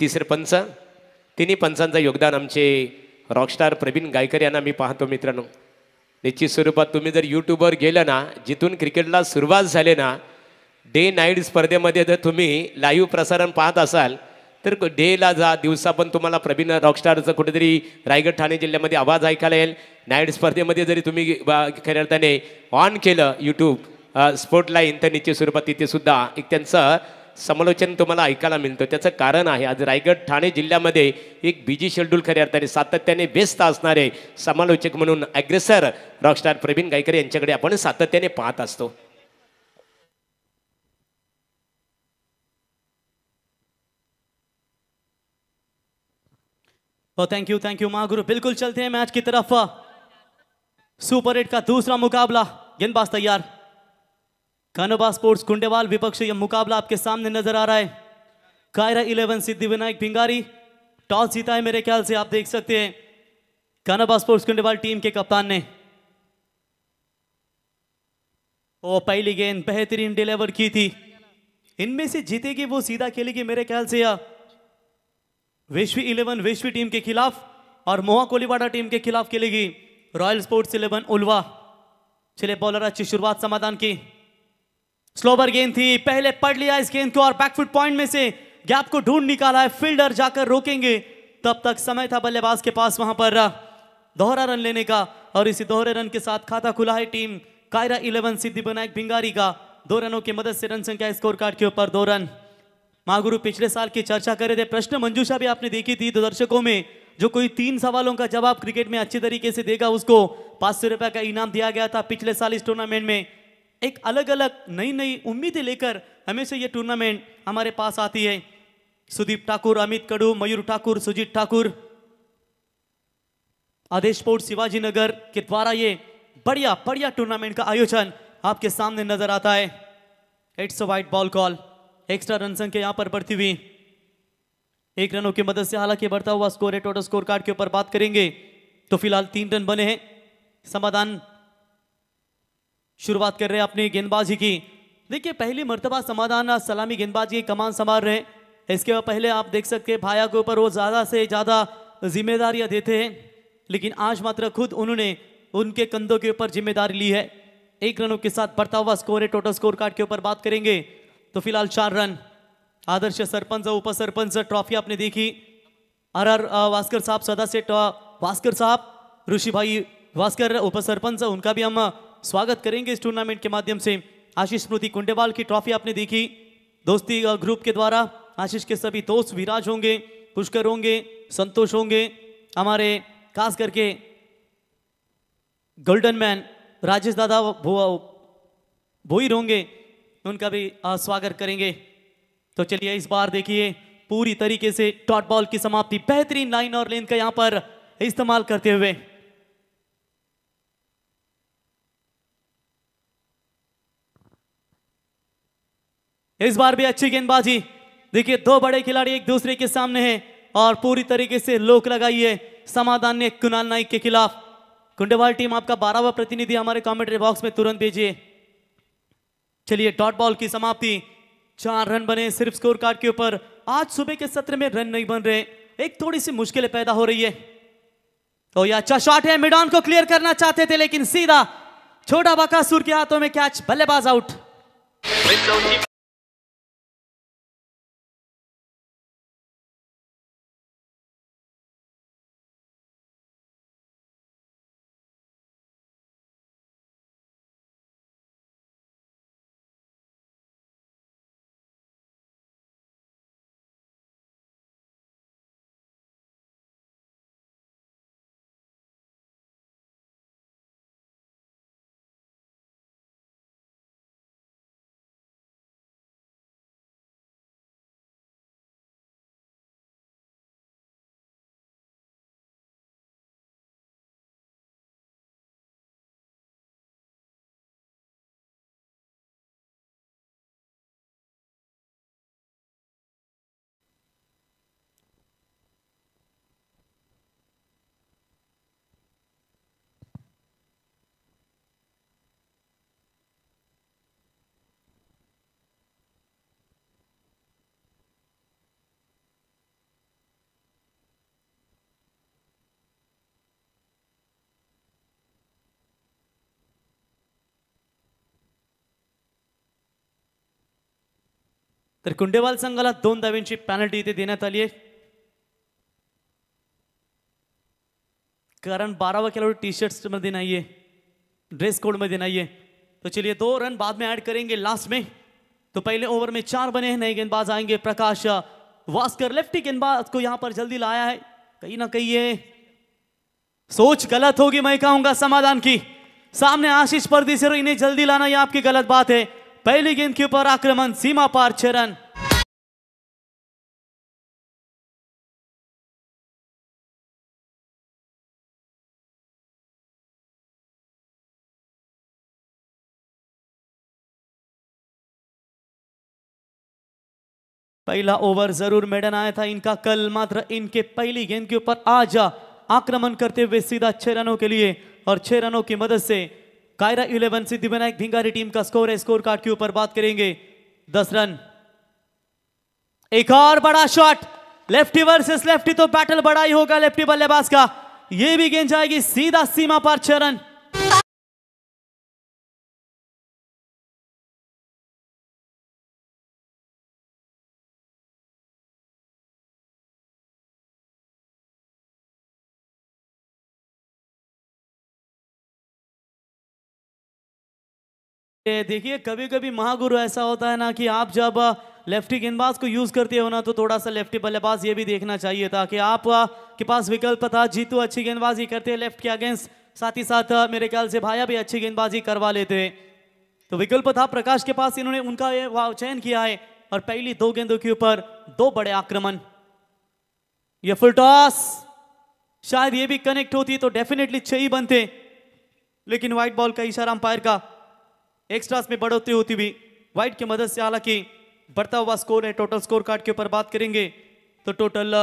तिसरे पंच तिन्ही पंचांचं योगदान आमचे रॉकस्टार प्रवीण गायकर यांना मी पाहतो मित्रांनो निश्चित स्वरूपात तुम्ही जर यूट्यूबवर गेलं ना जिथून क्रिकेटला सुरुवात झाले ना डे नाईट स्पर्धेमध्ये जर तुम्ही लाईव्ह प्रसारण पाहत असाल तर डेला जा दिवसा पण तुम्हाला प्रवीण रॉकस्टारचं कुठेतरी रायगड ठाणे जिल्ह्यामध्ये आवाज ऐकायला येईल नाईट स्पर्धेमध्ये जरी तुम्ही खऱ्या ऑन केलं यूट्यूब स्पोर्ट लाईन तर निश्चित स्वरूपात तिथे सुद्धा एक त्यांचं समालोचन तुम्हाला ऐकायला मिळतो त्याचं कारण आहे आज रायगड ठाणे जिल्ह्यामध्ये एक बिजी शेड्यूल खऱ्या अर्थाने सातत्याने व्यस्त असणारे समालोचक म्हणून अग्रेसर रॉकस्टार प्रवीण गायकर यांच्याकडे आपण सातत्याने पाहत असतो thank you thank you Mahaguru बिलकुल चलते हैं मैच की तरफ सुपर एट का दुसरा मुकाबला गेंदबाज तयार कानोबा स्पोर्ट्स कुंडेवाल विपक्ष यह मुकाबला आपके सामने नजर आ रहा है कायरा इलेवन सिद्धि विनायक भिंगारी टॉस जीता है मेरे ख्याल से आप देख सकते हैं कानोबा स्पोर्ट्स कुंडेवाल टीम के कप्तान ने ओ पहली गेंद बेहतरीन डिलीवर की थी इनमें से जीतेगी वो सीधा खेलेगी मेरे ख्याल से यह विश्व इलेवन विश्व टीम के खिलाफ और मोहा कोलीवाड़ा टीम के खिलाफ खेलेगी रॉयल स्पोर्ट्स इलेवन उलवा चले बॉलर अच्छी शुरुआत समाधान की स्लोबर गेंद थी पहले पढ़ लिया इस गेंद को और बैकफुट पॉइंट में से गैप को ढूंढ निकाला है फील्डर जाकर रोकेंगे तब तक समय था बल्लेबाज के पास वहां पर दोहरा रन लेने का और इसी दोहरे रन के साथ खाता खुला है टीम कायरा इलेवन सिद्धि बनायक भिंगारी का दो रनों की मदद से रन संख्या स्कोर कार्ड के ऊपर दो रन महागुरु पिछले साल की चर्चा करे थे प्रश्न मंजूषा भी आपने देखी थी दो दर्शकों में जो कोई तीन सवालों का जवाब क्रिकेट में अच्छे तरीके से देगा उसको पांच सौ रुपए का इनाम दिया गया था पिछले साल इस टूर्नामेंट में एक अलग अलग नई नई उम्मीदें लेकर हमेशा ये टूर्नामेंट हमारे पास आती है सुदीप ठाकुर अमित कड़ू मयूर ठाकुर सुजीत ठाकुर आदेश पोर्ट शिवाजी नगर के द्वारा ये बढ़िया बढ़िया टूर्नामेंट का आयोजन आपके सामने नजर आता है it's a wide ball call extra run संख्या यहां पर बढ़ती हुई एक रनों की मदद से हालांकि बढ़ता हुआ स्कोर है टोटल स्कोर कार्ड के ऊपर बात करेंगे तो फिलहाल तीन रन बने हैं समाधान शुरुआत कर रहे हैं अपनी गेंदबाजी की देखिए पहली मरतबा समाधान सलामी गेंदबाजी की कमान संभाल रहे हैं इसके पहले आप देख सकते हैं भाया के ऊपर वो ज़्यादा से ज़्यादा जिम्मेदारियाँ देते हैं लेकिन आज मात्र खुद उन्होंने उनके कंधों के ऊपर जिम्मेदारी ली है एक रनों के साथ बढ़ता हुआ स्कोर है टोटल स्कोर कार्ड के ऊपर बात करेंगे तो फिलहाल चार रन आदर्श सरपंच उप सरपंच ट्रॉफी आपने देखी आर आर वास्कर साहब सदस्य वास्कर साहब ऋषि भाई वास्कर उप सरपंच उनका भी हम स्वागत करेंगे इस टूर्नामेंट के माध्यम से आशीष स्मृति कुंडेवाल की ट्रॉफी आपने देखी दोस्ती ग्रुप के द्वारा आशीष के सभी दोस्त विराज होंगे पुष्कर होंगे संतोष होंगे हमारे खास करके गोल्डन मैन राजेश दादा भोईर होंगे उनका भी स्वागत करेंगे तो चलिए इस बार देखिए पूरी तरीके से टॉट बॉल की समाप्ति बेहतरीन लाइन और लेंथ का यहां पर इस्तेमाल करते हुए इस बार भी अच्छी गेंदबाजी देखिए दो बड़े खिलाड़ी एक दूसरे के सामने हैं और पूरी तरीके से लोक लगाई है समाधान ने कुणाल नाइक के खिलाफ कुंडेवाल टीम आपका बारहवा प्रतिनिधि हमारे कॉमेंट्री बॉक्स में तुरंत भेजिए चलिए डॉट बॉल की समाप्ति चार रन बने सिर्फ स्कोर कार्ड के ऊपर आज सुबह के सत्र में रन नहीं बन रहे एक थोड़ी सी मुश्किलें पैदा हो रही है तो यह अच्छा शॉट है मिडॉन को क्लियर करना चाहते थे लेकिन सीधा छोटा बकासूर के हाथों में कैच बल्लेबाज आउट तर कुंडेवाल संघाला दोन धाव्यांची पॅनल्टी इतने देना आई कारण बारावा खेलाड़ी टी शर्ट्स मध्ये नहीं है ड्रेस कोड में नहीं है तो चलिए दो तो रन बाद में ऐड करेंगे लास्ट में तो पहले ओवर में चार बने हैं नए गेंदबाज आएंगे प्रकाश वास्कर लेफ्टी गेंदबाज को यहां पर जल्दी लाया है कहीं ना कहीं है सोच गलत होगी मैं कहूंगा समाधान की सामने आशीष पर परदेसर इन्हें जल्दी लाना यह आपकी गलत बात है पहली गेंद के ऊपर आक्रमण सीमा पार छह रन पहला ओवर जरूर मेडन आया था इनका कल मात्र इनके पहली गेंद के ऊपर आ जा आक्रमण करते हुए सीधा छह रनों के लिए और छह रनों की मदद से कायरा इलेवन सिद्धि विनायक भिंगारी टीम का स्कोर है स्कोर कार्ड के ऊपर बात करेंगे दस रन एक और बड़ा शॉट लेफ्टी वर्सेस लेफ्टी तो बैटल बड़ा ही होगा लेफ्टी बल्लेबाज का यह भी गेंद जाएगी सीधा सीमा पर छह रन देखिए कभी कभी महागुरु ऐसा होता है ना कि आप जब लेफ्टी गेंदबाज को यूज करते हो ना तो थोड़ा सा लेफ्टी बल्लेबाज ये भी देखना चाहिए था कि आप के पास विकल्प था जीतू अच्छी गेंदबाजी करते हैं लेफ्ट के अगेंस्ट साथ ही साथ मेरे ख्याल से भाया भी अच्छी गेंदबाजी करवा लेते हैं तो विकल्प था प्रकाश के पास इन्होंने उनका ये चयन किया है और पहली दो गेंदों के ऊपर दो बड़े आक्रमण ये फुल टॉस शायद ये भी कनेक्ट होती तो डेफिनेटली छह ही बनते लेकिन व्हाइट बॉल का इशारा अंपायर का एक्स्ट्रास में बढ़ोतरी होती हुई व्हाइट की मदद से हालांकि बढ़ता हुआ स्कोर है टोटल स्कोर कार्ड के ऊपर बात करेंगे तो टोटल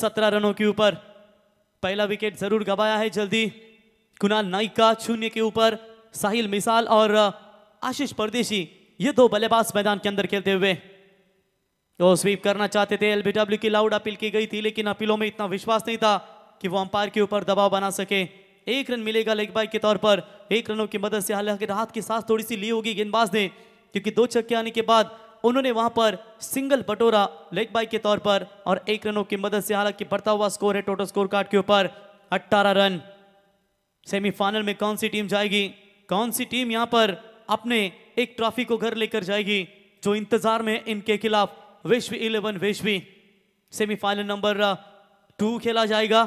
सत्रह रनों के ऊपर पहला विकेट जरूर गवाया है जल्दी कुणाल नाइक का शून्य के ऊपर साहिल मिसाल और आशीष परदेशी ये दो बल्लेबाज मैदान के अंदर खेलते हुए तो स्वीप करना चाहते थे एलबीडब्ल्यू की लाउड अपील की गई थी लेकिन अपीलों में इतना विश्वास नहीं था कि वो अंपायर के ऊपर दबाव बना सके एक रन मिलेगा लेग बाइक के तौर पर एक रनों की मदद से हालांकि राहत की सांस थोड़ी सी ली होगी गेंदबाज ने क्योंकि दो छक्के आने के बाद उन्होंने वहां पर सिंगल बटोरा लेग बाइक के तौर पर और एक रनों की मदद से हालांकि बढ़ता हुआ स्कोर है टोटल स्कोर कार्ड के ऊपर अट्ठारह रन सेमीफाइनल में कौन सी टीम जाएगी कौन सी टीम यहां पर अपने एक ट्रॉफी को घर लेकर जाएगी जो इंतजार में इनके खिलाफ विश्व इलेवन विश्वी सेमीफाइनल नंबर टू खेला जाएगा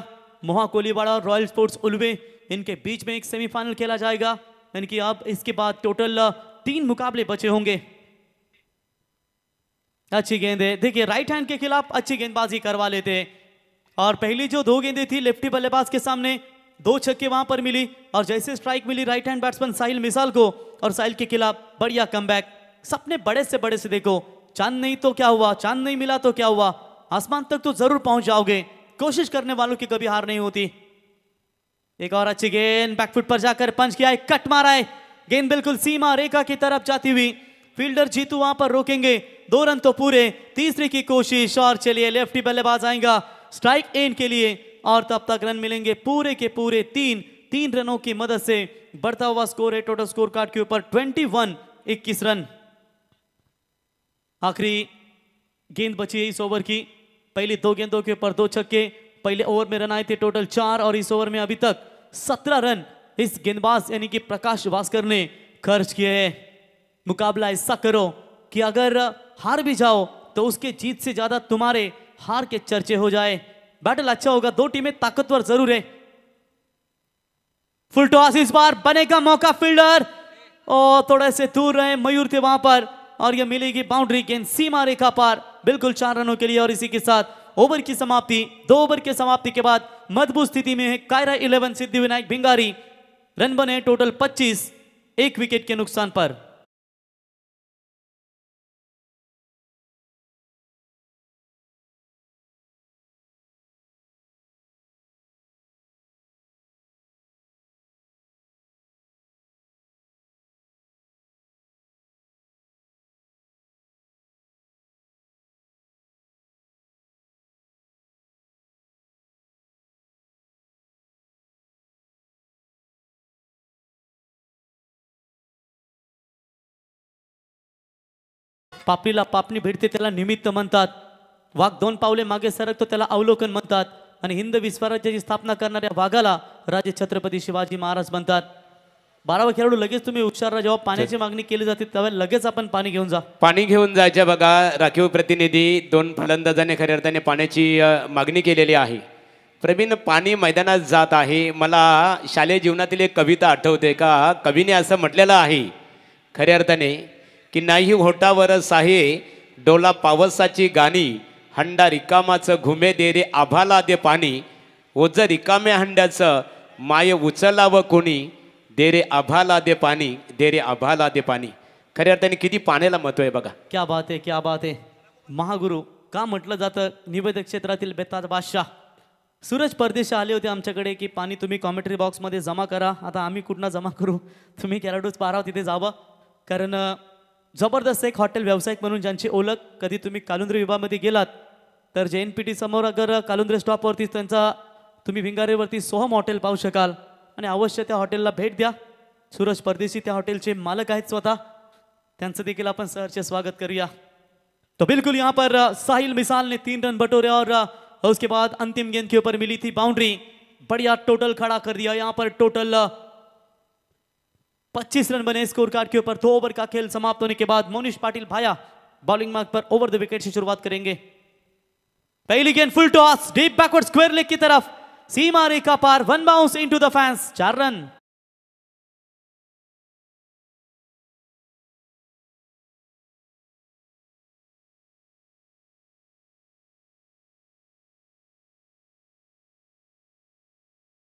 मोहाकोलीवाड़ा और रॉयल स्पोर्ट्स उलवे इनके बीच में एक सेमीफाइनल खेला जाएगा यानी कि अब इसके बाद टोटल तीन मुकाबले बचे होंगे अच्छी है देखिए राइट हैंड के खिलाफ अच्छी गेंदबाजी करवा लेते हैं और पहली जो दो गेंदें थी लेफ्टी बल्लेबाज के सामने दो छक्के वहां पर मिली और जैसे स्ट्राइक मिली right hand batsman Sahil Misal को और साहिल के खिलाफ बढ़िया कम सपने बड़े से बड़े से देखो चांद नहीं तो क्या हुआ चांद नहीं मिला तो क्या हुआ आसमान तक तो जरूर पहुंच जाओगे कोशिश करने वालों की कभी हार नहीं होती एक और अच्छी गेंद बैकफुट पर जाकर पंच किया है कट मारा है गेंद बिल्कुल सीमा रेखा की तरफ जाती हुई फील्डर जीतू वहां पर रोकेंगे दो रन तो पूरे तीसरी की कोशिश और चलिए लेफ्टी बल्लेबाज आएगा स्ट्राइक एन के लिए और तब तक रन मिलेंगे पूरे के पूरे तीन तीन रनों की मदद से बढ़ता हुआ स्कोर है टोटल स्कोर कार्ड के ऊपर ट्वेंटी वन इक्कीस रन आखिरी गेंद बची है इस ओवर की पहले दो गेंदों के ऊपर दो छक्के पहले ओवर में रन आए थे टोटल चार और इस ओवर में अभी तक सत्रह रन इस गेंदबाज यानी कि प्रकाश भास्कर ने खर्च किए हैं मुकाबला ऐसा करो कि अगर हार भी जाओ तो उसके जीत से ज्यादा तुम्हारे हार के चर्चे हो जाए बैटल अच्छा होगा दो टीमें ताकतवर जरूर है फुल टॉस इस बार बनेगा मौका फील्डर और थोड़े से दूर रहे मयूर थे वहां पर और यह मिलेगी बाउंड्री गेंद सीमा रेखा पर बिल्कुल चार रनों के लिए और इसी के साथ ओवर की समाप्ति दो ओवर के समाप्ति के बाद मजबूत स्थिति में है कायरा इलेवन सिद्धि विनायक भिंगारी रन बने टोटल 25 एक विकेट के नुकसान पर पापणीला पापणी भेटते त्याला निमित्त म्हणतात वाघ दोन पावले मागे सरकतो त्याला अवलोकन म्हणतात आणि हिंद विश्वराज्याची स्थापना करणाऱ्या वाघाला राजे छत्रपती शिवाजी महाराज म्हणतात बारावा खेळाडू लगेच तुम्ही उच्चारा जेव्हा पाण्याची मागणी केली जाते तेव्हा लगेच आपण पाणी घेऊन जा पाणी घेऊन जायच्या बघा राखीव प्रतिनिधी दोन फलंदाजाने खऱ्या अर्थाने पाण्याची मागणी केलेली आहे प्रवीण पाणी मैदानात जात आहे मला शालेय जीवनातील एक कविता आठवते का कवीने असं म्हटलेलं आहे खऱ्या अर्थाने की नाही होटावर आहे डोला पावसाची गाणी हंडा रिकामाचं घुमे दे रे आभाला दे पाणी ओझं रिकाम्या हंड्याचं माय उचलावं कोणी दे रे आभाला दे पाणी दे रे आभाला दे पाणी खऱ्या अर्थाने किती पाण्याला महत्व आहे बघा क्या बात आहे क्या बात आहे महागुरु का म्हटलं जातं निवेदक क्षेत्रातील बेताज बादशाह सूरज परदेश आले होते आमच्याकडे की पाणी तुम्ही कॉमेंट्री बॉक्समध्ये जमा करा आता आम्ही कुठं जमा करू तुम्ही कॅराडूच पारा तिथे जावं कारण जबरदस्त एक हॉटेल व्यावसायिक म्हणून ज्यांची ओळख कधी तुम्ही कालुंद्रे विभागामध्ये गेलात तर जे एन पी टी समोर अगर कालुंद्रे स्टॉपवरती त्यांचा तुम्ही भिंगारेवरती सोहम हॉटेल पाहू शकाल आणि अवश्य त्या हॉटेलला भेट द्या सूरज परदेशी त्या हॉटेलचे मालक आहेत स्वतः त्यांचं देखील आपण सरचे स्वागत करूया तो बिलकुल यहां पर साहिल मिसाल ने तीन रन बटोरे और उसके बाद अंतिम गेंद के ऊपर मिली थी बाउंड्री बढ़िया टोटल खड़ा कर दिया यहां पर टोटल 25 रन बने स्कोर कार्ड के ऊपर दो ओवर का खेल समाप्त होने के बाद मोनिश पाटिल भाया बॉलिंग मार्ग पर ओवर द विकेट से शुरुआत करेंगे पहली गेंद full toss deep backward square leg की तरफ सीमा रेखा पार one bounce into the fans चार रन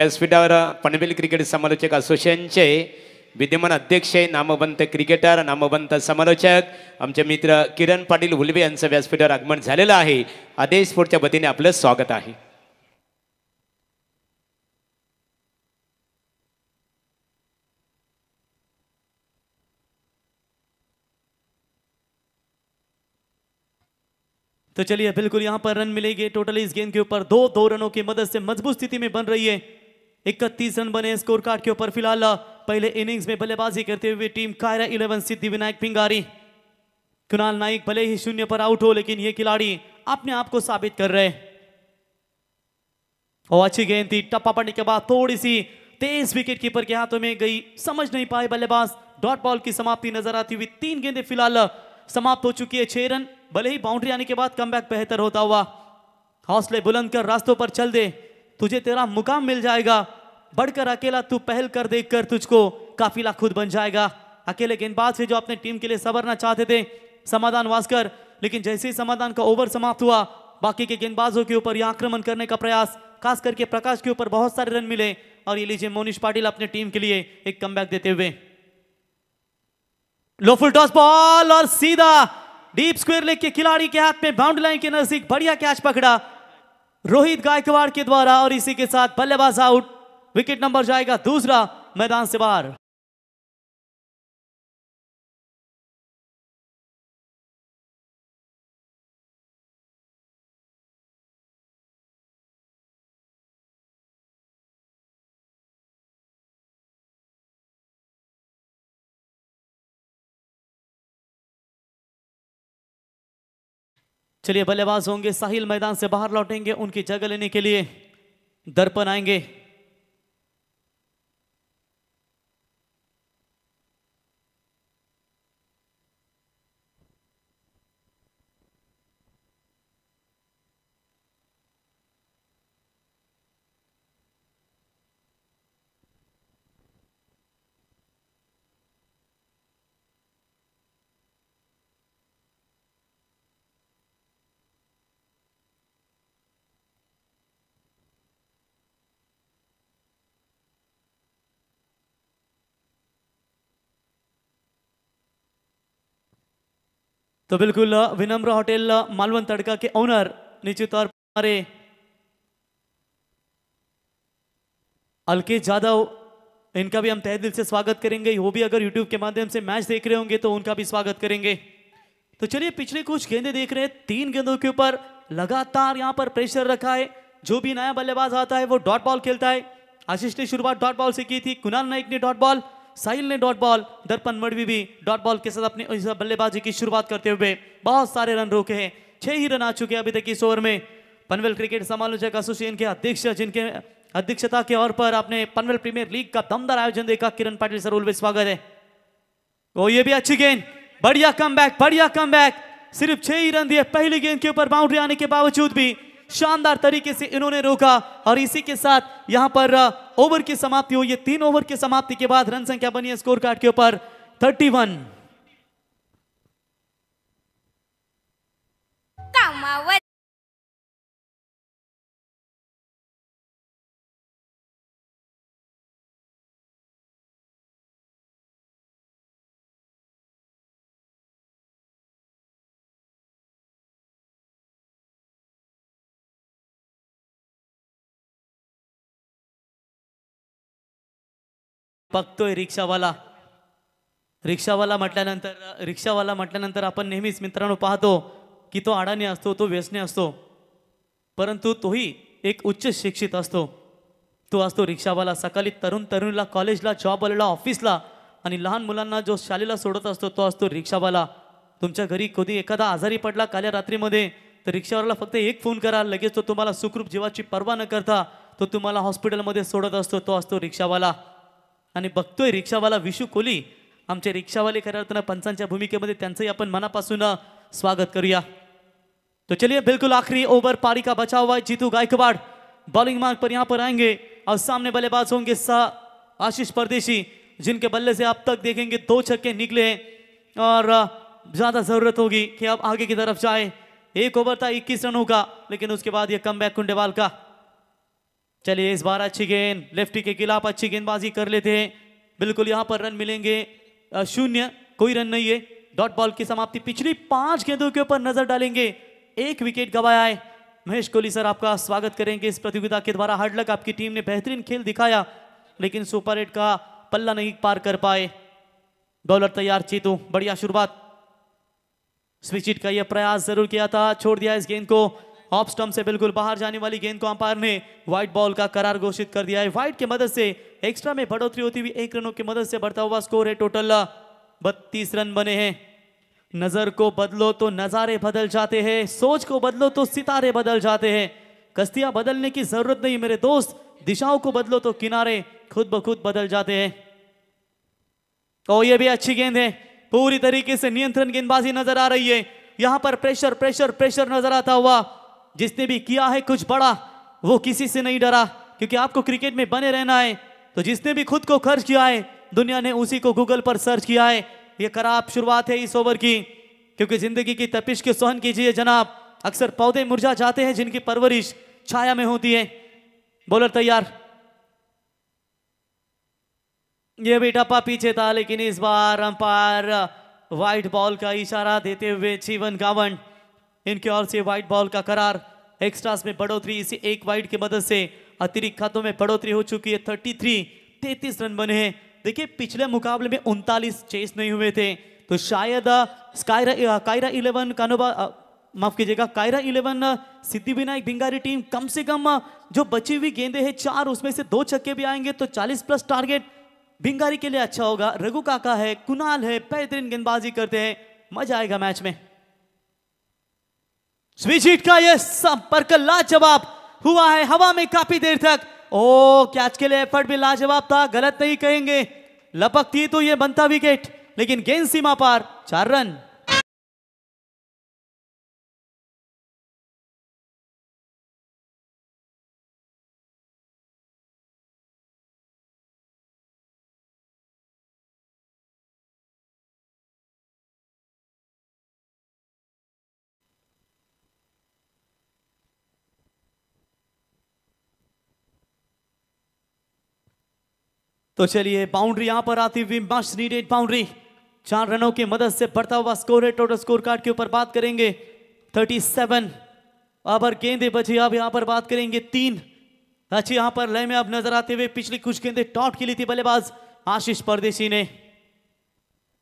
व्यासपीठावर पनवेल क्रिकेट समालोचक से विद्यमान अध्यक्ष नामवंत क्रिकेटर नामवंत समालोचक आमचे मित्र किरण पाटील हुलवे यांचं व्यासपीठावर आगमन झालेलं आहे आदेश स्पोर्टच्या वतीने आपलं स्वागत आहे तो चलिए बिल्कुल यहां पर रन मिलेगी टोटल इस गेंद के ऊपर दो दो रनों की मदद से मजबूत स्थिति में बन रही है इकतीस रन बने स्कोर कार्ड के ऊपर फिलहाल पहले इनिंग्स में बल्लेबाजी करते हुए टीम कायरा इलेवन सिद्धि विनायक पिंगारी कुणाल नाइक भले ही शून्य पर आउट हो लेकिन ये खिलाड़ी अपने आप को साबित कर रहे और अच्छी गेंद थी टप्पा पड़ने के बाद थोड़ी सी तेज विकेट कीपर के हाथों में गई समझ नहीं पाए बल्लेबाज डॉट बॉल की समाप्ति नजर आती हुई तीन गेंदे फिलहाल समाप्त हो चुकी है छह रन भले ही बाउंड्री आने के बाद कम बेहतर होता हुआ हौसले बुलंद कर रास्तों पर चल दे तुझे तेरा मुकाम मिल जाएगा बढ़कर अकेला तू पहल कर देख कर तुझको काफिला खुद बन जाएगा अकेले गेंदबाज से जो अपने टीम के लिए सबरना चाहते थे समाधान वास्कर लेकिन जैसे ही समाधान का ओवर समाप्त हुआ बाकी के गेंदबाजों के ऊपर यह आक्रमण करने का प्रयास खास करके प्रकाश के ऊपर बहुत सारे रन मिले और ये लीजिए मोनिश पाटिल अपने टीम के लिए एक कम देते हुए लोफुल टॉस बॉल और सीधा डीप स्क्वेयर लेग के खिलाड़ी के हाथ में बाउंड्री लाइन के नजदीक बढ़िया कैच पकड़ा रोहित गायकवाड़ के द्वारा और इसी के साथ बल्लेबाज आउट विकेट नंबर जाएगा दूसरा मैदान से बाहर चलिए बल्लेबाज होंगे साहिल मैदान से बाहर लौटेंगे उनकी जगह लेने के लिए दर्पण आएंगे तो बिल्कुल विनम्र होटल मालवन तड़का के ओनर निश्चित तौर पर हमारे अलके जादव इनका भी हम तहे दिल से स्वागत करेंगे वो भी अगर यूट्यूब के माध्यम से मैच देख रहे होंगे तो उनका भी स्वागत करेंगे तो चलिए पिछले कुछ गेंदे देख रहे हैं तीन गेंदों के ऊपर लगातार यहां पर प्रेशर रखा है जो भी नया बल्लेबाज आता है वो डॉट बॉल खेलता है आशीष ने शुरुआत डॉट बॉल से की थी कुणाल नाइक ने डॉट बॉल साहिल ने डॉट बॉल दर्पण मडवी भी डॉट बॉल के साथ अपने बल्लेबाजी की शुरुआत करते हुए बहुत सारे रन रोके हैं छह ही रन आ चुके हैं अभी तक इस ओवर में पनवेल क्रिकेट समालोचक एसोसिएशन के अध्यक्ष जिनके अध्यक्षता के और पर आपने पनवेल प्रीमियर लीग का दमदार आयोजन देखा किरण पाटिल सर उल्वे स्वागत है ओ ये भी अच्छी गेंद बढ़िया कम बढ़िया कम सिर्फ छह ही रन दिए पहली गेंद के ऊपर बाउंड्री आने के बावजूद भी शानदार तरीके से इन्होंने रोका और इसी के साथ यहां पर ओवर की समाप्ति हुई है तीन ओवर की समाप्ति के बाद रन संख्या बनी है स्कोर कार्ड के ऊपर थर्टी वन बघतोय रिक्षावाला रिक्षावाला म्हटल्यानंतर रिक्षावाला म्हटल्यानंतर आपण नेहमीच मित्रांनो पाहतो की तो आडाने असतो तो व्यसने असतो परंतु तोही एक उच्च शिक्षित असतो तो असतो रिक्षावाला सकाळी तरुण तरुणीला कॉलेजला आलेला ऑफिसला आणि लहान मुलांना जो शालेला सोडत असतो तो असतो रिक्षावाला तुमच्या घरी कधी एखादा आजारी पडला काल्या रात्रीमध्ये तर रिक्षावाला फक्त एक फोन करा लगेच तो तुम्हाला सुखरूप जीवाची पर्वा न करता तो तुम्हाला हॉस्पिटलमध्ये सोडत असतो तो असतो रिक्षावाला आणि बघतोय रिक्षावाला विशू कोली आमचे रिक्षावाले खऱ्या अर्थानं पंचांच्या भूमिकेमध्ये त्यांचंही आपण मनापासून स्वागत करूया तो चलिए बिल्कुल आखिरी ओवर पारी का बचा हुआ जीतू गायकवाड़ बॉलिंग मार्ग पर यहाँ पर आएंगे और सामने बल्लेबाज होंगे सा आशीष परदेशी जिनके बल्ले से अब तक देखेंगे दो छक्के निकले हैं और ज़्यादा ज़रूरत होगी कि अब आगे की तरफ जाए एक ओवर था इक्कीस रनों का लेकिन उसके बाद यह कम बैक कुंडेवाल का चलिए इस बार अच्छी गेंद लेफ्टी के खिलाफ अच्छी गेंदबाजी कर लेते हैं बिल्कुल यहां पर रन मिलेंगे शून्य कोई रन नहीं है डॉट बॉल की समाप्ति पिछली पांच गेंदों के ऊपर नजर डालेंगे एक विकेट गवाया है महेश कोहली सर आपका स्वागत करेंगे इस प्रतियोगिता के द्वारा हार्डलक आपकी टीम ने बेहतरीन खेल दिखाया लेकिन सुपर एट का पल्ला नहीं पार कर पाए बॉलर तैयार चीतू बढ़िया शुरुआत स्विच इट का यह प्रयास जरूर किया था छोड़ दिया इस गेंद को ऑफ स्टम्प से बिल्कुल बाहर जाने वाली गेंद को अंपायर ने व्हाइट बॉल का करार घोषित कर दिया है व्हाइट की मदद से एक्स्ट्रा में बढ़ोतरी होती हुई एक रनों की मदद से बढ़ता हुआ स्कोर है टोटल बत्तीस रन बने हैं नजर को बदलो तो नजारे बदल जाते हैं सोच को बदलो तो सितारे बदल जाते हैं कश्तियां बदलने की जरूरत नहीं मेरे दोस्त दिशाओं को बदलो तो किनारे खुद ब खुद बदल जाते हैं और ये भी अच्छी गेंद है पूरी तरीके से नियंत्रण गेंदबाजी नजर आ रही है यहां पर प्रेशर प्रेशर प्रेशर नजर आता हुआ जिसने भी किया है कुछ बड़ा वो किसी से नहीं डरा क्योंकि आपको क्रिकेट में बने रहना है तो जिसने भी खुद को खर्च किया है दुनिया ने उसी को गूगल पर सर्च किया है ये खराब शुरुआत है इस ओवर की क्योंकि जिंदगी की तपिश के सहन कीजिए जनाब अक्सर पौधे मुरझा जाते हैं जिनकी परवरिश छाया में होती है बॉलर तैयार ये भी टप्पा पीछे था लेकिन इस बार अंपायर व्हाइट बॉल का इशारा देते हुए जीवन गावंड इनके ओर से वाइट बॉल का करार एक्स्ट्रास में बढ़ोतरी इसी एक वाइट की मदद से अतिरिक्त खातों में बढ़ोतरी हो चुकी है थर्टी थ्री तैतीस रन बने हैं देखिए पिछले मुकाबले में उनतालीस चेस नहीं हुए थे तो शायद कायरा इलेवन कानोबा माफ कीजिएगा कायरा इलेवन सिद्धि विनायक बिंगारी टीम कम से कम जो बची हुई गेंदे हैं चार उसमें से दो छक्के भी आएंगे तो 40 प्लस टारगेट बिंगारी के लिए अच्छा होगा रघु काका है कुनाल है बेहतरीन गेंदबाजी करते हैं मजा आएगा मैच में स्विजिट का यह संपर्क लाजवाब हुआ है हवा में काफी देर तक ओ कैच के लिए एफर्ट भी लाजवाब था गलत नहीं कहेंगे लपकती तो यह बनता विकेट लेकिन गेंद सीमा पार चार रन तो चलिए बाउंड्री यहां पर आती हुई मस्ट नीडेड बाउंड्री चार रनों की मदद से बढ़ता हुआ स्कोर है टोटल स्कोर कार्ड के ऊपर बात करेंगे 37 अब गेंदे बची अब यहां पर बात करेंगे तीन अच्छी यहां पर लय में अब नजर आते हुए पिछली कुछ गेंदे टॉप खेली थी बल्लेबाज आशीष परदेशी ने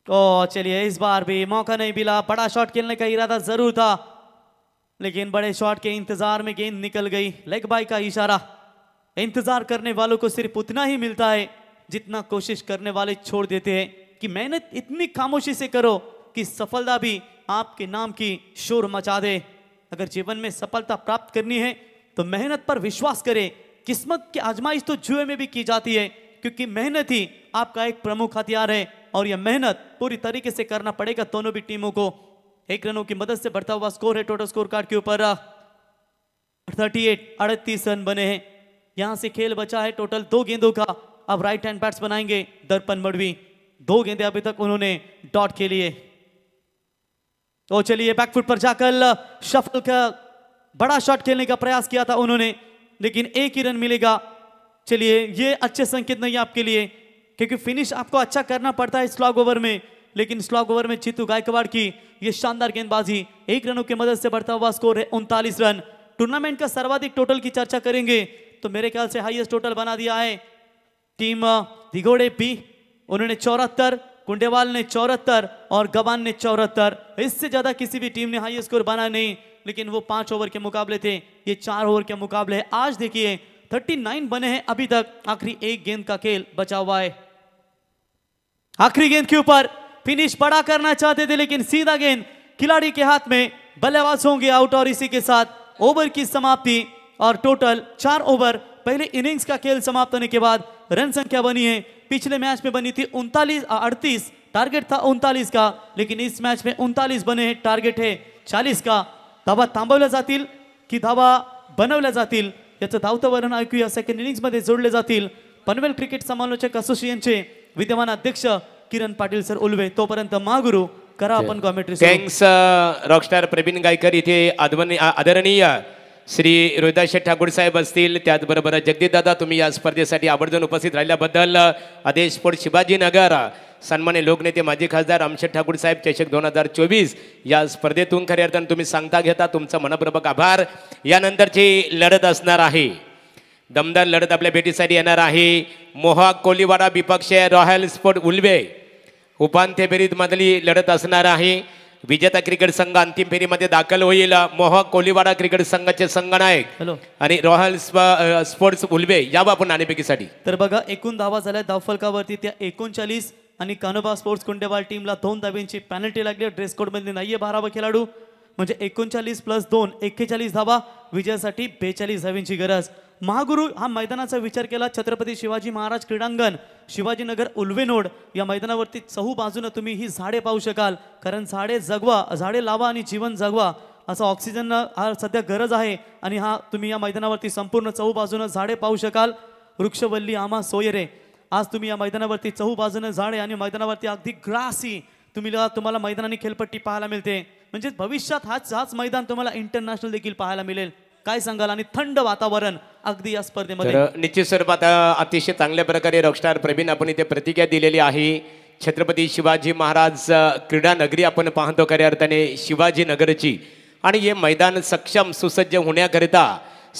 तो चलिए इस बार भी मौका नहीं मिला बड़ा शॉट खेलने का इरादा जरूर था लेकिन बड़े शॉट के इंतजार में गेंद निकल गई लेग बाई का इशारा इंतजार करने वालों को सिर्फ उतना ही मिलता है जितना कोशिश करने वाले छोड़ देते हैं कि मेहनत इतनी खामोशी से करो कि सफलता भी आपके नाम की शोर मचा दे अगर जीवन में सफलता प्राप्त करनी है तो मेहनत पर विश्वास करें किस्मत की आजमाइश तो जुए में भी की जाती है क्योंकि मेहनत ही आपका एक प्रमुख हथियार है और यह मेहनत पूरी तरीके से करना पड़ेगा दोनों भी टीमों को एक रनों की मदद से बढ़ता हुआ स्कोर है टोटल स्कोर कार्ड के ऊपर थर्टी एट अड़तीस रन बने हैं यहां से खेल बचा है टोटल दो गेंदों का अब राइट हैंड बैट्स बनाएंगे दर्पण मड़वी दो गेंदे अभी तक उन्होंने डॉट के लिए तो चलिए बैकफुट पर जाकर शफल का बड़ा शॉट खेलने का प्रयास किया था उन्होंने लेकिन एक ही रन मिलेगा चलिए ये अच्छे संकेत नहीं आपके लिए क्योंकि फिनिश आपको अच्छा करना पड़ता है स्लॉग ओवर में लेकिन स्लॉग ओवर में चितू गायकवाड़ की ये शानदार गेंदबाजी एक रनों की मदद से बढ़ता हुआ स्कोर है उनतालीस रन टूर्नामेंट का सर्वाधिक टोटल की चर्चा करेंगे तो मेरे ख्याल से हाईएस्ट टोटल बना दिया है टीम दिगोड़े पी उन्होंने चौहत्तर कुंडेवाल ने चौहत्तर और गबान ने चौहत्तर इससे ज्यादा किसी भी टीम ने हाई स्कोर बना नहीं लेकिन वो पांच ओवर के मुकाबले थे ये चार ओवर के मुकाबले आज देखिए 39 बने हैं अभी तक आखिरी एक गेंद का खेल बचा हुआ है आखिरी गेंद के ऊपर फिनिश बड़ा करना चाहते थे लेकिन सीधा गेंद खिलाड़ी के हाथ में बल्लेबाज होंगे आउट और इसी के साथ ओवर की समाप्ति और टोटल चार ओवर पहले इनिंग्स का खेल समाप्त होने के बाद रन संख्या बनी है पिछले मैच में बनी थी उनतालीस अड़तीस टारगेट था उनतालीस का लेकिन इस मैच में उनतालीस बने हैं टारगेट है चालीस का धावा थांबवल्या जातील की धावा बनवल्या जातील याचं धावतं वर्णन ऐकूया सेकंड मध्ये जोडले जातील पनवेल क्रिकेट समालोचक असोसिएशनचे विद्यमान अध्यक्ष किरण पाटील सर उलवे तोपर्यंत महागुरु करा आपण commentary thanks rockstar Pravin Gaykar इथे आदरणीय श्री रोहिदास ठाकूर साहेब असतील त्याचबरोबर दादा तुम्ही या स्पर्धेसाठी आवर्जून उपस्थित राहिल्याबद्दल आदेशपूर शिवाजीनगर सन्मान्य लोकनेते माजी खासदार रामशेठ ठाकूर साहेब चषक दोन हजार चोवीस या स्पर्धेतून खऱ्या अर्थानं तुम्ही सांगता घेता तुमचा मनपूर्वक आभार यानंतरची लढत असणार आहे दमदार लढत आपल्या भेटीसाठी येणार आहे मोहा कोलीवाडा विपक्ष रॉयल स्पोर्ट उलवे उपांत्य मधली लढत असणार आहे विजेता क्रिकेट संघ अंतिम फेरीमध्ये दाखल होईल मोहक कोलीवाडा क्रिकेट संघाचे संघनायक हॅलो आणि रॉयल स्पोर्ट्स उलवे या बाबत नाणेपैकीसाठी तर बघा एकूण धावा झाल्या धावफलकावरती त्या एकोणचाळीस आणि कानोबा स्पोर्ट्स कुंडेवाल टीमला दोन धाव्यांची पॅनल्टी लागली ड्रेस मध्ये नाहीये बारावा खेळाडू म्हणजे एकोणचाळीस प्लस दोन एक्केचाळीस धावा विजयासाठी बेचाळीस धाव्यांची गरज महागुरु हा मैदानाचा विचार केला छत्रपती शिवाजी महाराज क्रीडांगण शिवाजीनगर उल्वेनोड या मैदानावरती चहू बाजूनं तुम्ही ही झाडे पाहू शकाल कारण झाडे जगवा झाडे लावा आणि जीवन जगवा असा ऑक्सिजन हा सध्या गरज आहे आणि हा तुम्ही या मैदानावरती संपूर्ण चहू बाजूनं झाडे पाहू शकाल वृक्षवल्ली आमा सोयरे आज तुम्ही या मैदानावरती चहू बाजूनं झाडे आणि मैदानावरती अगदी ग्रासी तुम्ही तुम्हाला मैदानाने खेळपट्टी पाहायला मिळते म्हणजे भविष्यात हाच हाच मैदान तुम्हाला इंटरनॅशनल देखील पाहायला मिळेल काय सांगाल आणि थंड वातावरण अगदी या स्पर्धेमध्ये निश्चित स्वरूपात अतिशय चांगल्या प्रकारे रॉकस्टार प्रवीण आपण इथे प्रतिज्ञा दिलेली आहे छत्रपती शिवाजी महाराज क्रीडा नगरी आपण पाहतो खऱ्या अर्थाने शिवाजी नगरची आणि हे मैदान सक्षम सुसज्ज होण्याकरिता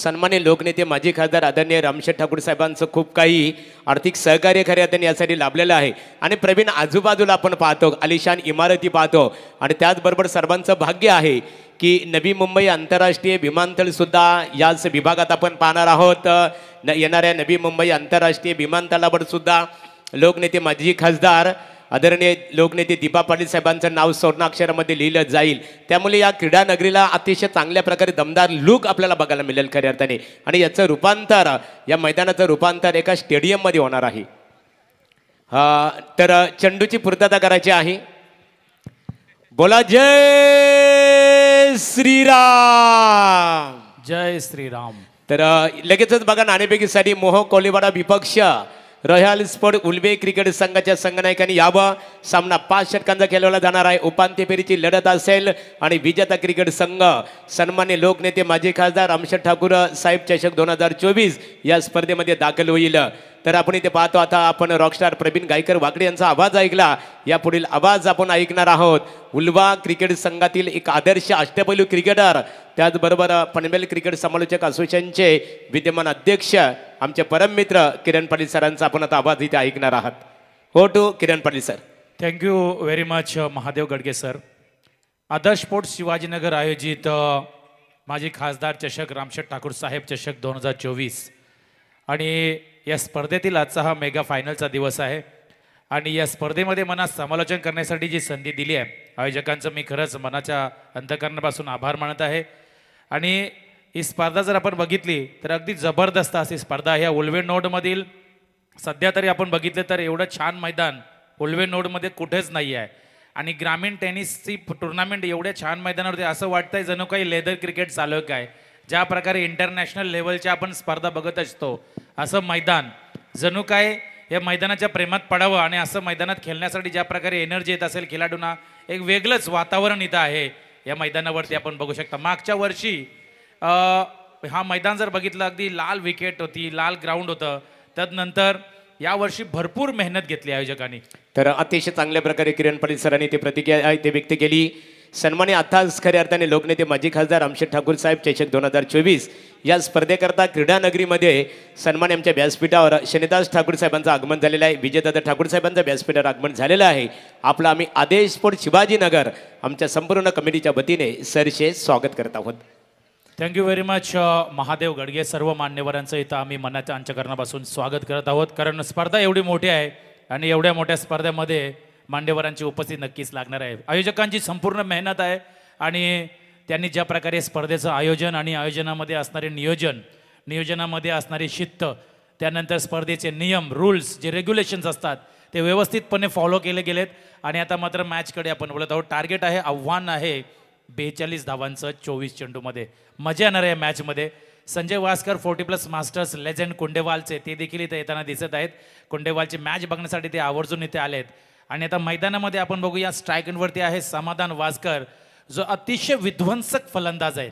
सन्मान्य लोकनेते माजी खासदार आदरणीय रामशेठ ठाकूर साहेबांचं खूप काही आर्थिक सहकार्य खऱ्या अर्थाने यासाठी लाभलेलं आहे आणि प्रवीण आजूबाजूला आपण पाहतो अलिशान इमारती पाहतो आणि त्याचबरोबर सर्वांचं भाग्य आहे की नवी मुंबई आंतरराष्ट्रीय विमानतळसुद्धा याच विभागात आपण पाहणार आहोत न येणाऱ्या नवी मुंबई आंतरराष्ट्रीय सुद्धा लोकनेते माजी खासदार आदरणीय लोकनेते दीपा पाटील साहेबांचं नाव स्वर्णाक्षरामध्ये लिहिलं जाईल त्यामुळे या क्रीडा नगरीला अतिशय चांगल्या प्रकारे दमदार लूक आपल्याला बघायला मिळेल खऱ्या अर्थाने आणि याचं रूपांतर या मैदानाचं रूपांतर एका स्टेडियममध्ये होणार आहे तर चंडूची पूर्तता करायची आहे बोला जय श्रीराम जय श्रीराम तर लगेचच बघा नाणेपेकीसाठी मोह कोलिवाडा विपक्ष रॉयल स्पोर्ट क्रिकेट संघाच्या संघनायकांनी यावा सामना पाच षटकांचा खेळवला जाणार आहे उपांत्य फेरीची लढत असेल आणि विजेता क्रिकेट संघ सन्मान्य लोकनेते माजी खासदार रामशेठ ठाकूर साहेब चषक दोन हजार चोवीस या स्पर्धेमध्ये दाखल होईल तर आपण इथे पाहतो आता आपण रॉकस्टार प्रवीण गायकर वाकडे यांचा आवाज ऐकला या पुढील आवाज आपण ऐकणार आहोत उल्वा क्रिकेट संघातील एक आदर्श अष्टपैलू क्रिकेटर त्याचबरोबर पनवेल क्रिकेट समालोचक असोसिएशनचे विद्यमान अध्यक्ष आमचे परममित्र किरण पाटील सरांचा आपण आता आवाज इथे ऐकणार आहात हो टू Kiran Patil sir thank you very much Mahadev Gadge sir Adarsh sport Shivajinagar आयोजित माजी खासदार चषक रामशेठ ठाकूर साहेब चषक दोन हजार चोवीस आणि या स्पर्धेतील आजचा हा मेगा फायनलचा दिवस आहे आणि या स्पर्धेमध्ये मला समालोचन करण्यासाठी जी संधी दिली आहे आयोजकांचं मी खरंच मनाच्या अंतकरणापासून आभार मानत आहे आणि ही स्पर्धा जर आपण बघितली तर अगदी जबरदस्त अशी स्पर्धा ह्या उलवे नोडमधील सध्या तरी आपण बघितलं तर एवढं छान मैदान उलवे नोडमध्ये कुठेच नाही आहे आणि ग्रामीण टेनिसची टुर्नामेंट एवढ्या छान मैदानावरती असं वाटतंय जणू काही लेदर क्रिकेट चालू काय ज्या प्रकारे इंटरनॅशनल लेवलच्या आपण स्पर्धा बघत असतो असं मैदान जणू काय या मैदानाच्या प्रेमात पडावं आणि असं मैदानात खेळण्यासाठी ज्या प्रकारे एनर्जी येत असेल खेळाडूंना एक वेगळंच वातावरण इथं आहे या मैदानावरती आपण बघू शकता मागच्या वर्षी हा मैदान जर बघितलं अगदी लाल विकेट होती लाल ग्राउंड होतं त्यानंतर यावर्षी भरपूर मेहनत घेतली आयोजकांनी तर अतिशय चांगल्या प्रकारे किरण पाटील सरांनी ती प्रतिक्रिया ते व्यक्त केली सन्माने आताच खऱ्या अर्थाने लोकनेते माजी खासदार रामशेठ ठाकूर साहेब चषक दोन हजार चोवीस या स्पर्धेकरता क्रीडानगरीमध्ये सन्मान आमच्या व्यासपीठावर शनिदास ठाकूर साहेबांचं आगमन झालेलं आहे विजयदादा ठाकूर साहेबांचं व्यासपीठावर आगमन झालेलं आहे आपलं आम्ही आदेशपूर शिवाजीनगर आमच्या संपूर्ण कमिटीच्या वतीने सरशे स्वागत करत आहोत thank you very much Mahadev Gadge सर्व मान्यवरांचं इथं आम्ही मनाच्या अंचकरणापासून स्वागत करत आहोत कारण स्पर्धा एवढी मोठी आहे आणि एवढ्या मोठ्या स्पर्धेमध्ये मान्यवरांची उपस्थिती नक्कीच लागणार आहे आयोजकांची संपूर्ण मेहनत आहे आणि त्यांनी ज्या प्रकारे स्पर्धेचं आयोजन आणि आयोजनामध्ये असणारे नियोजन नियोजनामध्ये असणारी शित्त त्यानंतर स्पर्धेचे नियम रूल्स जे रेग्युलेशन्स असतात ते व्यवस्थितपणे फॉलो केले गेलेत आणि आता मात्र मॅचकडे आपण बोलत आहोत टार्गेट आहे आव्हान आहे बेचाळीस धावांचं चोवीस चेंडूमध्ये मजा येणार आहे मॅचमध्ये Sanjay Waskar forty plus masters legend कुंडेवालचे ते देखील इथे येताना दिसत आहेत कुंडेवालची मॅच बघण्यासाठी ते आवर्जून इथे आहेत आणि आता मैदानामध्ये आपण बघूया या वरती आहे समाधान वासकर जो अतिशय विध्वंसक फलंदाज आहे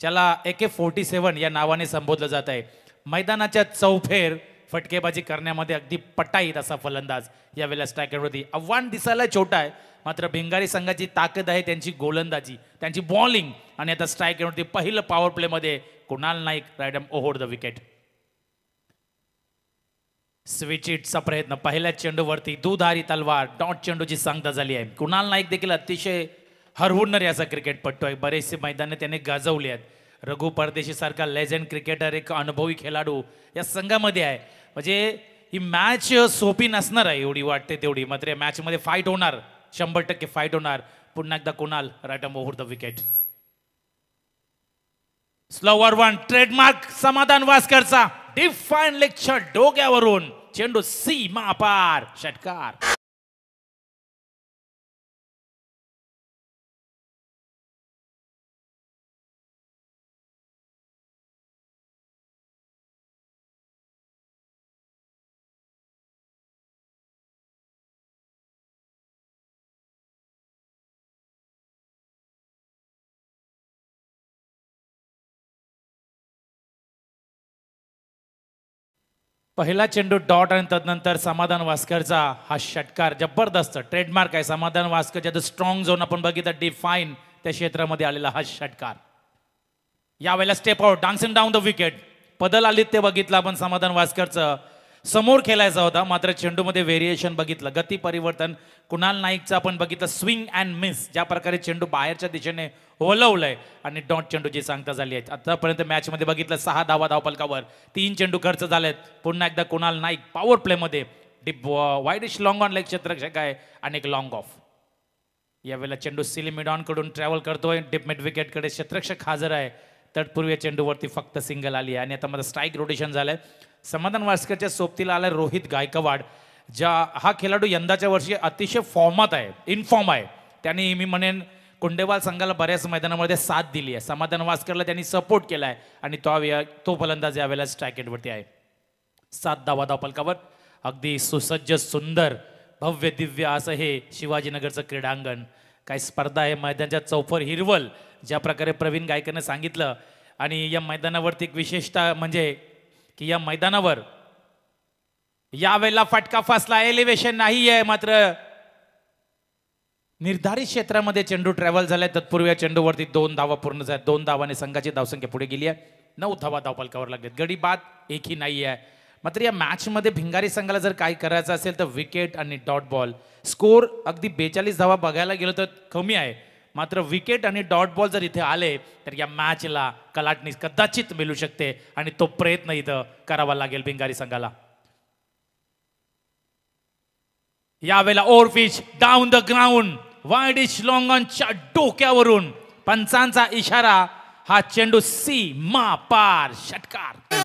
ज्याला ए के फोर्टी सेवन या नावाने संबोधलं जात आहे मैदानाच्या चौफेर फटकेबाजी करण्यामध्ये अगदी पटाईत असा फलंदाज यावेळेला स्ट्रायकरवरती आव्हान दिसायला छोटा आहे मात्र भिंगारी संघाची ताकद आहे त्यांची गोलंदाजी त्यांची बॉलिंग आणि आता स्ट्रायकरवरती पहिलं पॉवर प्लेमध्ये कुणाल नाईक रायडम ओहोड द विकेट स्विच चा प्रयत्न पहिल्या चेंडूवरती दुधारी तलवार डॉट चेंडूची सांगता झाली आहे कुणाल नाईक देखील अतिशय हरवणारे असा क्रिकेटपटू आहे बरेचसे मैदाने त्याने गाजवले आहेत रघु सारखा लेजेंड क्रिकेटर एक अनुभवी खेळाडू या संघामध्ये आहे म्हणजे ही मॅच सोपी नसणार आहे एवढी वाटते तेवढी मात्र या मॅचमध्ये फाईट होणार शंभर टक्के फाईट होणार पुन्हा एकदा Kunal right over the wicket slower one trademark Samadhan वास्करचा डिफाईन लेक्चर डोक्यावरून चेंडू सीमा पार षटकार पहिला चेंडू डॉट आणि त्यानंतर समाधान वास्करचा हा षटकार जबरदस्त ट्रेडमार्क आहे समाधान वास्कर ज्याचं स्ट्रॉंग झोन आपण बघितलं डिफाईन त्या क्षेत्रामध्ये आलेला हा षटकार यावेळेला step out dance down the wicket पदल आलीत ते बघितलं आपण समाधान वास्करचं समोर खेळायचा होता मात्र चेंडूमध्ये व्हेरिएशन बघितलं गती परिवर्तन कुणाल नाईकचं आपण बघितलं स्विंग अँड मिस ज्या प्रकारे चेंडू बाहेरच्या दिशेने ओलवलंय आणि डॉट चेंडूची सांगता झाली आहे आतापर्यंत मॅचमध्ये बघितलं सहा धावा धावपलकावर तीन चेंडू खर्च झालेत पुन्हा एकदा कुणाल नाईक पॉवर प्लेमध्ये deep wide ish long on leg क्षेत्रक्षक आहे आणि एक लॉंग ऑफ यावेळेला चेंडू सिली कडून ट्रॅव्हल करतोय डिप मिड विकेटकडे क्षेत्रक्षक हजर आहे तटपूर्वी चेंडूवरती फक्त सिंगल आली आहे आणि आता माझं स्ट्राईक रोटेशन झालंय समाधान वास्करच्या सोबतीला आलाय रोहित गायकवाड ज्या हा खेळाडू यंदाच्या वर्षी अतिशय फॉर्मात आहे इनफॉर्म आहे त्याने मी म्हणेन कुंडेवाल संघाला बऱ्याच मैदानामध्ये साथ दिली आहे समाधान वास्करला त्यांनी सपोर्ट केला आहे आणि तो तो फलंदाज यावेळेला स्ट्रायकेटवरती आहे सात दावा दाव पलकावर अगदी सुसज्ज सुंदर भव्य दिव्य असं हे शिवाजीनगरचं क्रीडांगण काय स्पर्धा आहे मैदानाच्या चौफर हिरवल ज्या प्रकारे प्रवीण गायकरने सांगितलं आणि या मैदानावरती एक विशेषता म्हणजे की या मैदानावर यावेळेला फटका फसला एलिव्हेशन नाही आहे मात्र निर्धारित क्षेत्रामध्ये चेंडू ट्रॅव्हल झालाय तत्पूर्वी या चेंडूवरती दोन धावा पूर्ण झाल्या दोन धावाने संघाची धावसंख्या पुढे गेली आहे नऊ धावा धावपालकावर लागलेत गडी बाद एकही नाही आहे मात्र या मॅचमध्ये भिंगारी संघाला जर काही करायचं असेल तर विकेट आणि डॉट बॉल स्कोर अगदी बेचाळीस धावा बघायला गेलो तर कमी आहे मात्र विकेट आणि डॉट बॉल जर इथे आले तर या मॅचला कलाटणी कदाचित मिळू शकते आणि तो प्रयत्न इथं करावा लागेल बिंगारी संघाला यावेळेला pitch down the ground wide is लॉंगॉनच्या डोक्यावरून पंचांचा इशारा हा चेंडू सी मा पार षटकार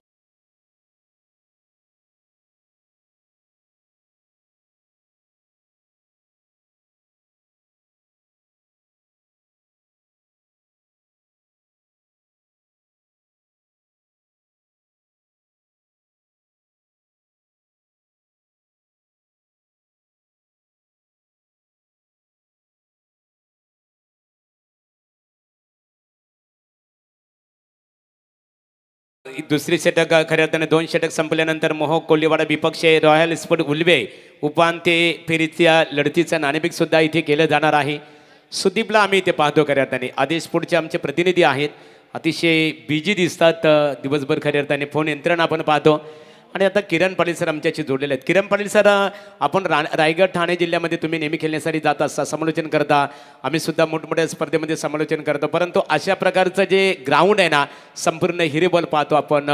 दुसरी षटक खऱ्या अर्थाने दोन षटक संपल्यानंतर मोहक कोल्हीवाडा विपक्ष रॉयल स्पोर्ट उलवे उपांत्य फेरीच्या लढतीचं नाणेपिक सुद्धा इथे केलं जाणार आहे सुदीपला आम्ही इथे पाहतो खऱ्या अर्थाने आदेश पुढचे आमचे प्रतिनिधी आहेत अतिशय बिजी दिसतात दिवसभर खऱ्या अर्थाने फोन यंत्रणा आपण पाहतो आणि आता किरण पाटील सर आमच्याशी जोडलेले आहेत किरण पाटील सर आपण रा रायगड ठाणे जिल्ह्यामध्ये तुम्ही नेहमी खेळण्यासाठी जात असता समालोचन करता आम्ही सुद्धा मोठमोठ्या स्पर्धेमध्ये समालोचन करतो परंतु अशा प्रकारचं जे ग्राउंड आहे ना संपूर्ण हिरेबॉल पाहतो आपण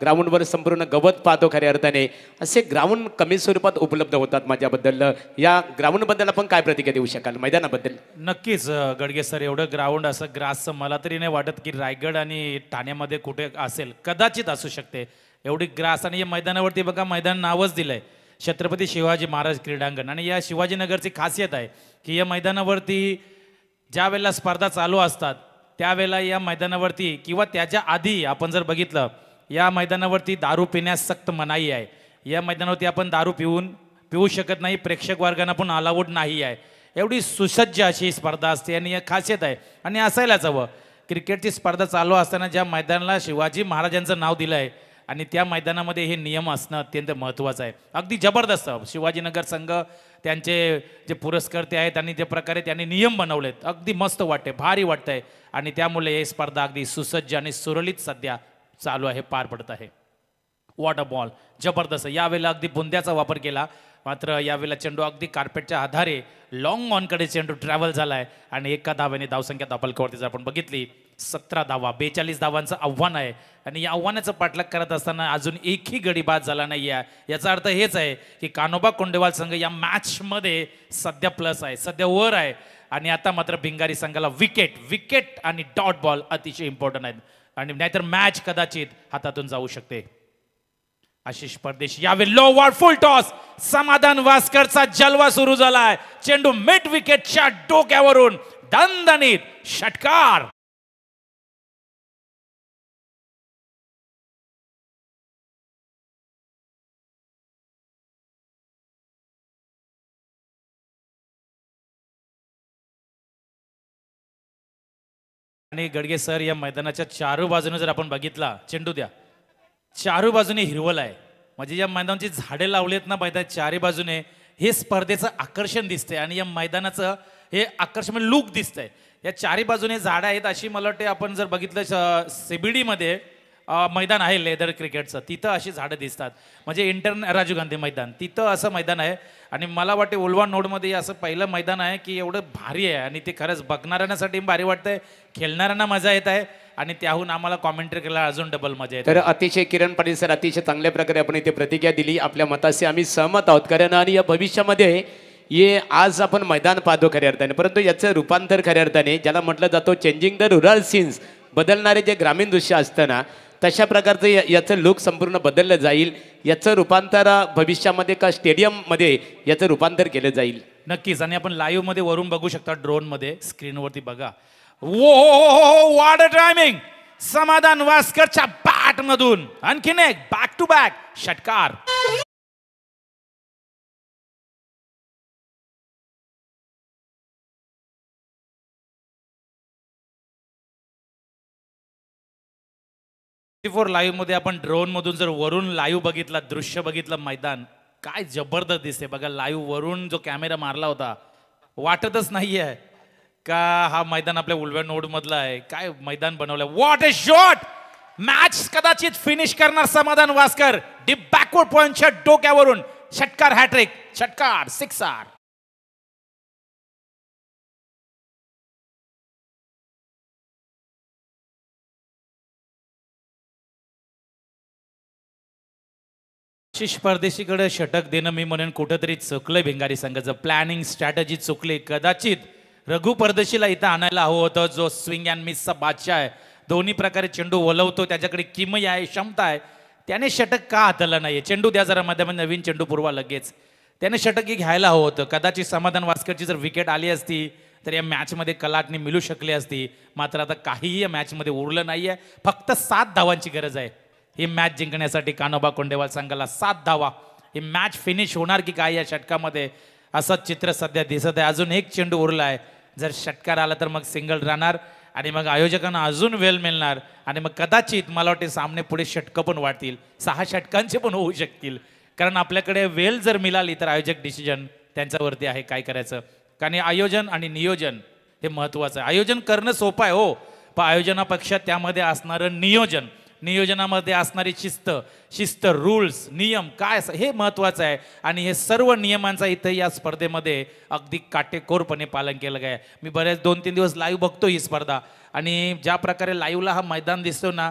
ग्राउंडवर संपूर्ण गवत पाहतो खऱ्या अर्थाने असे ग्राउंड कमी स्वरूपात उपलब्ध होतात माझ्याबद्दल या ग्राउंडबद्दल आपण काय प्रतिक्रिया देऊ शकाल मैदानाबद्दल नक्कीच गडगे सर एवढं ग्राउंड असं ग्रासचं मला तरी नाही वाटत की रायगड आणि ठाण्यामध्ये कुठे असेल कदाचित असू शकते एवढी ग्रास आणि या मैदानावरती बघा मैदान नावच दिलं आहे छत्रपती शिवाजी महाराज क्रीडांगण आणि या शिवाजीनगरची खासियत आहे की या मैदानावरती ज्या वेळेला स्पर्धा चालू असतात त्यावेळेला या मैदानावरती किंवा त्याच्या आधी आपण जर बघितलं या मैदानावरती दारू पिण्यास सक्त मनाई आहे या मैदानावरती आपण दारू पिऊन पिऊ शकत नाही प्रेक्षक वर्गांना पण अलाउड नाही आहे एवढी सुसज्ज अशी स्पर्धा असते आणि या खासियत आहे आणि असायलाच हवं क्रिकेटची स्पर्धा चालू असताना ज्या मैदानाला शिवाजी महाराजांचं नाव दिलं आहे आणि त्या मैदानामध्ये हे नियम असणं अत्यंत महत्त्वाचं आहे अगदी जबरदस्त शिवाजीनगर संघ त्यांचे जे पुरस्कर्ते आहेत आणि जे प्रकारे त्यांनी नियम बनवलेत अगदी मस्त वाटते भारी आहे आणि त्यामुळे हे स्पर्धा अगदी सुसज्ज आणि सुरळीत सध्या चालू आहे पार पडत आहे वॉटर बॉल जबरदस्त यावेळेला अगदी बुंद्याचा वापर केला मात्र यावेळेला चेंडू अगदी कार्पेटच्या आधारे लॉंग ऑनकडे चेंडू ट्रॅव्हल झाला आहे आणि एका धाव्याने धावसंख्या दापलकवरतीच आपण बघितली सतरा धावा बेचाळीस धावांचं आव्हान आहे आणि या आव्हानाचा पाठलाग करत असताना अजून एकही गडी बाद झाला नाही आहे याचा अर्थ हेच आहे की कानोबा कोंडेवाल संघ या मॅचमध्ये सध्या प्लस आहे सध्या वर आहे आणि आता मात्र भिंगारी संघाला विकेट विकेट आणि डॉट बॉल अतिशय इम्पॉर्टंट आहेत आणि नाहीतर मॅच कदाचित हातातून जाऊ शकते आशिष परदेश यावेळी लो वॉर फुल टॉस समाधान वास्करचा जलवा सुरू झालाय चेंडू मिड विकेटच्या डोक्यावरून दणदणीत षटकार आणि गडगे सर या मैदानाच्या चारू बाजूने जर आपण बघितला चेंडू द्या चारू बाजूने हिरवल आहे म्हणजे या मैदानाची झाडे लावलेत ना मैदान चारी बाजूने हे स्पर्धेचं आकर्षण दिसतंय आणि या मैदानाचं हे आकर्षण लूक दिसतंय या चारी बाजूने झाडं आहेत अशी मला वाटते आपण जर बघितलं सीबीडीमध्ये मैदान आहे लेदर क्रिकेटचं तिथं अशी झाडं दिसतात म्हणजे इंटर राजीव गांधी मैदान तिथं असं मैदान आहे आणि मला वाटते ओलवा नोडमध्ये असं पहिलं मैदान आहे की एवढं भारी आहे आणि ते खरंच बघणाऱ्यांसाठी भारी वाटतंय खेळणाऱ्यांना मजा येत आहे आणि त्याहून आम्हाला कॉमेंट्री केला अजून डबल मजा येते तर अतिशय किरण पाटील सर अतिशय चांगल्या प्रकारे आपण इथे प्रतिक्रिया दिली आपल्या मताशी आम्ही सहमत आहोत कारण आणि या भविष्यामध्ये ये आज आपण मैदान पाहतो खऱ्या अर्थाने परंतु याचं रूपांतर खऱ्या अर्थाने ज्याला म्हटलं जातो चेंजिंग द रुरल सीन्स बदलणारे जे ग्रामीण दृश्य असतं ना तशा प्रकारचं याचं लुक संपूर्ण बदललं जाईल याचं रूपांतर भविष्यामध्ये का स्टेडियममध्ये याचं रूपांतर केलं जाईल नक्कीच आणि आपण लाईव्ह मध्ये वरून बघू शकता ड्रोनमध्ये स्क्रीनवरती बघा वो वाड ड्रायमिंग समाधान वास्करच्या मधून आणखीन एक बॅक टू बॅक षटकार सिक्स्टी फोर लाईव्हमध्ये आपण ड्रोनमधून जर वरून लाईव्ह बघितला दृश्य बघितलं मैदान काय जबरदस्त दिसते बघा लाईव्ह वरून जो कॅमेरा मारला होता वाटतच नाही आहे का हा मैदान आपल्या उलव्या नोडमधला आहे काय मैदान बनवलं वॉट ए शॉट मॅच कदाचित फिनिश करणार समाधान वास्कर डीप बॅकवर्ड पॉईंटच्या डोक्यावरून षटकार हॅट्रिक षटकार सिक्स आर शिष परदेशीकडे षटक देणं मी म्हणेन कुठंतरी चुकलंय भिंगारी संघाचं प्लॅनिंग स्ट्रॅटजी चुकली कदाचित रघु परदेशीला इथं आणायला हवं होतं जो स्विंग अँड मिसचा बादशाह आहे दोन्ही प्रकारे चेंडू वलवतो त्याच्याकडे किमय आहे क्षमता आहे त्याने षटक का हातला नाही चेंडू द्या जरा मध्ये नवीन चेंडू पूर्वा लगेच त्याने षटकी घ्यायला हवं होतं कदाचित समाधान वास्करची जर विकेट आली असती तर या मॅचमध्ये कलाटणी मिळू शकली असती मात्र आता काहीही या मॅचमध्ये उरलं नाही आहे फक्त सात धावांची गरज आहे ही मॅच जिंकण्यासाठी कानोबा कोंडेवाल संघाला सात धावा ही मॅच फिनिश होणार की काय या षटकामध्ये असं चित्र सध्या दिसत आहे अजून एक चेंडू उरला आहे जर षटकार आला तर मग सिंगल राहणार आणि मग आयोजकांना अजून वेल मिळणार आणि मग कदाचित मला वाटते सामने पुढे षटकं पण वाढतील सहा षटकांचे पण होऊ शकतील कारण आपल्याकडे वेल जर मिळाली तर आयोजक डिसिजन त्यांच्यावरती आहे काय करायचं कारण आयोजन आणि नियोजन हे महत्त्वाचं आहे आयोजन करणं सोपं आहे हो पण आयोजनापेक्षा त्यामध्ये असणारं नियोजन नियोजनामध्ये असणारी शिस्त शिस्त रूल्स नियम काय हे महत्त्वाचं आहे आणि हे सर्व नियमांचा इथं या स्पर्धेमध्ये अगदी काटेकोरपणे पालन केलं आहे मी बऱ्याच दोन तीन दिवस लाईव्ह बघतो ही स्पर्धा आणि ज्या प्रकारे लाईव्हला हा मैदान दिसतो ना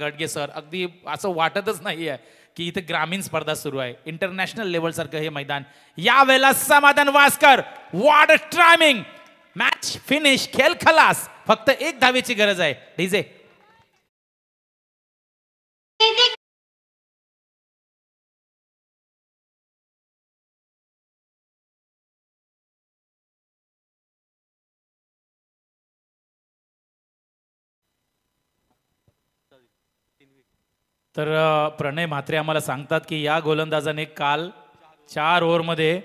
गडगे सर अगदी असं वाटतच नाही आहे की इथं ग्रामीण स्पर्धा सुरू आहे इंटरनॅशनल लेवलसारखं हे मैदान यावेळेला Samadhan Waskar what timing match finish खेल खलास फक्त एक धावेची गरज आहे डीजे तर प्रणय म्हात्रे आम्हाला सांगतात की या गोलंदाजाने काल चार ओव्हरमध्ये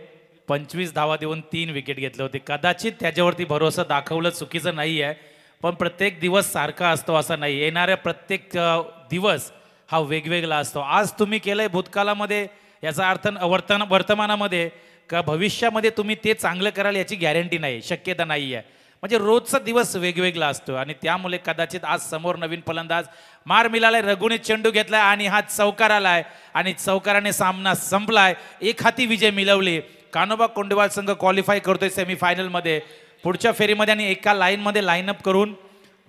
पंचवीस धावा देऊन तीन विकेट घेतले होते कदाचित त्याच्यावरती भरोसा दाखवलं चुकीचं नाही आहे पण प्रत्येक दिवस सारखा असतो असा नाही येणाऱ्या प्रत्येक दिवस हा वेगवेगळा असतो आज तुम्ही केलं आहे भूतकालामध्ये याचा अर्थ वर्तन वर्तमानामध्ये का भविष्यामध्ये तुम्ही ते चांगलं कराल याची गॅरंटी नाही शक्यता नाही आहे म्हणजे रोजचा दिवस वेगवेगळा असतो आणि त्यामुळे कदाचित आज समोर नवीन फलंदाज मार मिळालाय रघुने चेंडू घेतलाय आणि हा चौकार आलाय आणि चौकाराने सामना संपलाय एक हाती विजय मिळवले कानोबा कोंडेवाल संघ क्वालिफाय करतोय सेमीफायनलमध्ये पुढच्या फेरीमध्ये आणि एका लाईनमध्ये लाईनअप करून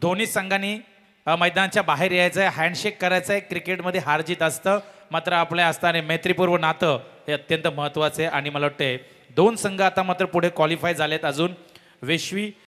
दोन्ही संघांनी मैदानाच्या बाहेर यायचं आहे हँडशेक करायचं आहे क्रिकेटमध्ये हार जीत असतं मात्र आपल्या असताना मैत्रीपूर्व नातं हे अत्यंत महत्त्वाचं आहे आणि मला वाटते दोन संघ आता मात्र पुढे क्वालिफाय झालेत अजून वेशवी